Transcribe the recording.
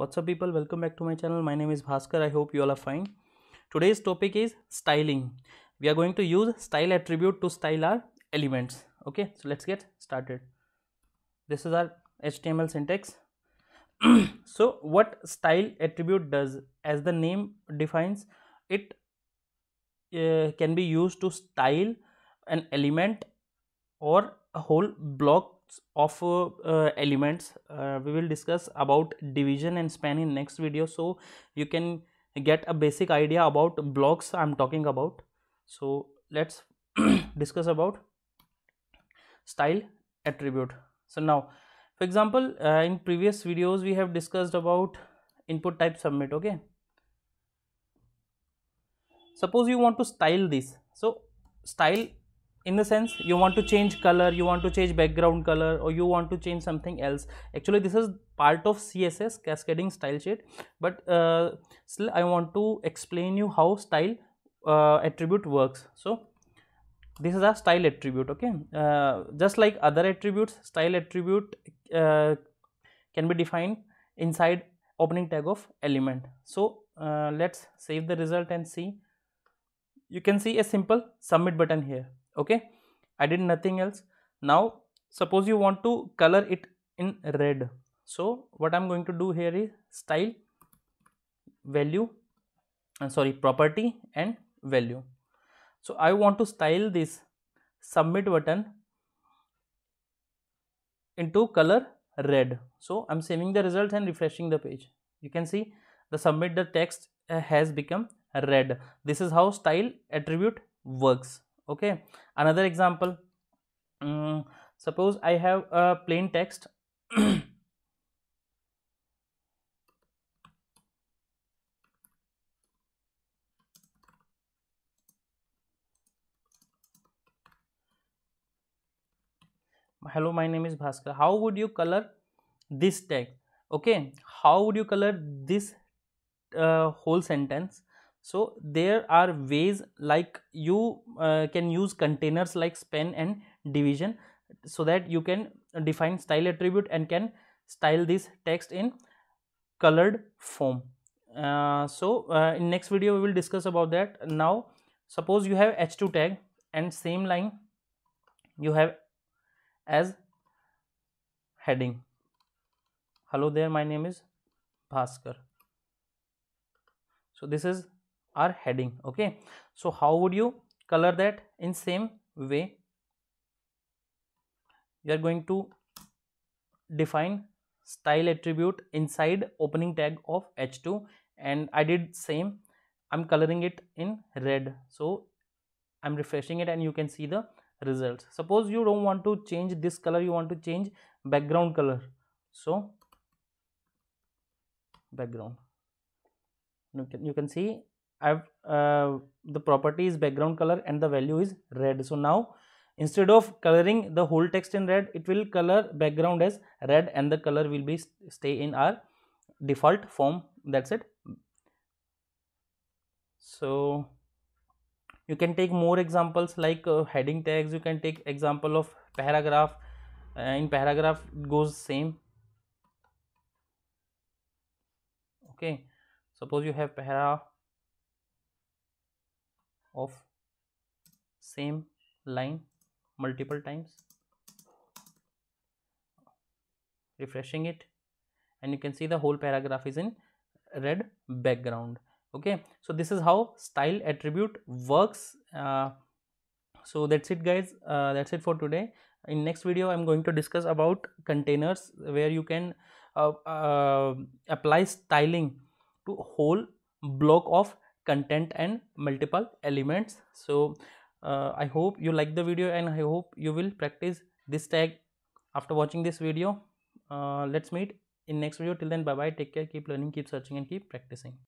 what's up people welcome back to my channel my name is Bhaskar I hope you all are fine today's topic is styling we are going to use style attribute to style our elements okay so let's get started this is our HTML syntax so what style attribute does as the name defines it uh, can be used to style an element or a whole blocks of uh, uh, elements uh, we will discuss about division and span in next video so you can get a basic idea about blocks i'm talking about so let's discuss about style attribute so now for example uh, in previous videos we have discussed about input type submit okay suppose you want to style this so style in the sense you want to change color you want to change background color or you want to change something else actually this is part of css cascading style sheet but uh, still i want to explain you how style uh, attribute works so this is a style attribute okay uh, just like other attributes style attribute uh, can be defined inside opening tag of element so uh, let's save the result and see you can see a simple submit button here okay i did nothing else now suppose you want to color it in red so what i'm going to do here is style value and uh, sorry property and value so i want to style this submit button into color red so i'm saving the results and refreshing the page you can see the submit the text uh, has become red this is how style attribute works okay another example um, suppose i have a plain text hello my name is bhaskar how would you color this text okay how would you color this uh, whole sentence so there are ways like you uh, can use containers like span and division so that you can define style attribute and can style this text in colored form uh, so uh, in next video we will discuss about that now suppose you have h2 tag and same line you have as heading hello there my name is bhaskar so this is or heading okay so how would you color that in same way you are going to define style attribute inside opening tag of h2 and i did same i'm coloring it in red so i'm refreshing it and you can see the results suppose you don't want to change this color you want to change background color so background you can you can see I've uh, the property is background color and the value is red. So now instead of coloring the whole text in red, it will color background as red and the color will be stay in our default form. That's it. So you can take more examples like uh, heading tags. You can take example of paragraph. Uh, in paragraph goes same. Okay. Suppose you have paragraph of same line multiple times refreshing it and you can see the whole paragraph is in red background okay so this is how style attribute works uh, so that's it guys uh, that's it for today in next video i'm going to discuss about containers where you can uh, uh apply styling to whole block of content and multiple elements so uh, i hope you like the video and i hope you will practice this tag after watching this video uh, let's meet in next video till then bye bye take care keep learning keep searching and keep practicing